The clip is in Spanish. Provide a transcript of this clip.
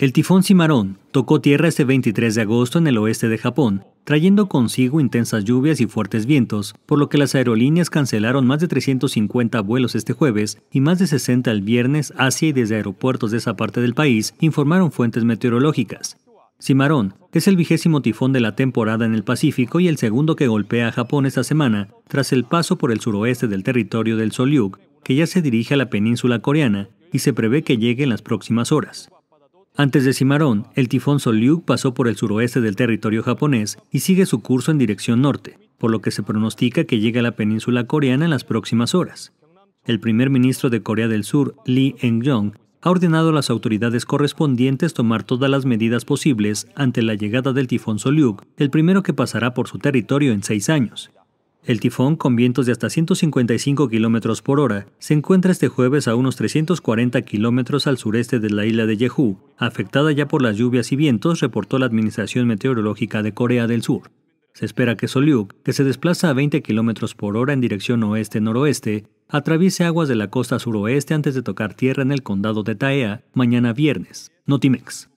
El tifón Cimarón tocó tierra este 23 de agosto en el oeste de Japón, trayendo consigo intensas lluvias y fuertes vientos, por lo que las aerolíneas cancelaron más de 350 vuelos este jueves y más de 60 el viernes hacia y desde aeropuertos de esa parte del país, informaron fuentes meteorológicas. Cimarón es el vigésimo tifón de la temporada en el Pacífico y el segundo que golpea a Japón esta semana, tras el paso por el suroeste del territorio del Soliuk, que ya se dirige a la península coreana y se prevé que llegue en las próximas horas. Antes de Cimarón, el tifón Soliuk pasó por el suroeste del territorio japonés y sigue su curso en dirección norte, por lo que se pronostica que llegue a la península coreana en las próximas horas. El primer ministro de Corea del Sur, Lee Eng-jong, ha ordenado a las autoridades correspondientes tomar todas las medidas posibles ante la llegada del tifón Soliuk, el primero que pasará por su territorio en seis años. El tifón, con vientos de hasta 155 km por hora, se encuentra este jueves a unos 340 kilómetros al sureste de la isla de Jeju, afectada ya por las lluvias y vientos, reportó la Administración Meteorológica de Corea del Sur. Se espera que Soliuk, que se desplaza a 20 km por hora en dirección oeste-noroeste, atraviese aguas de la costa suroeste antes de tocar tierra en el condado de Taea mañana viernes. Notimex.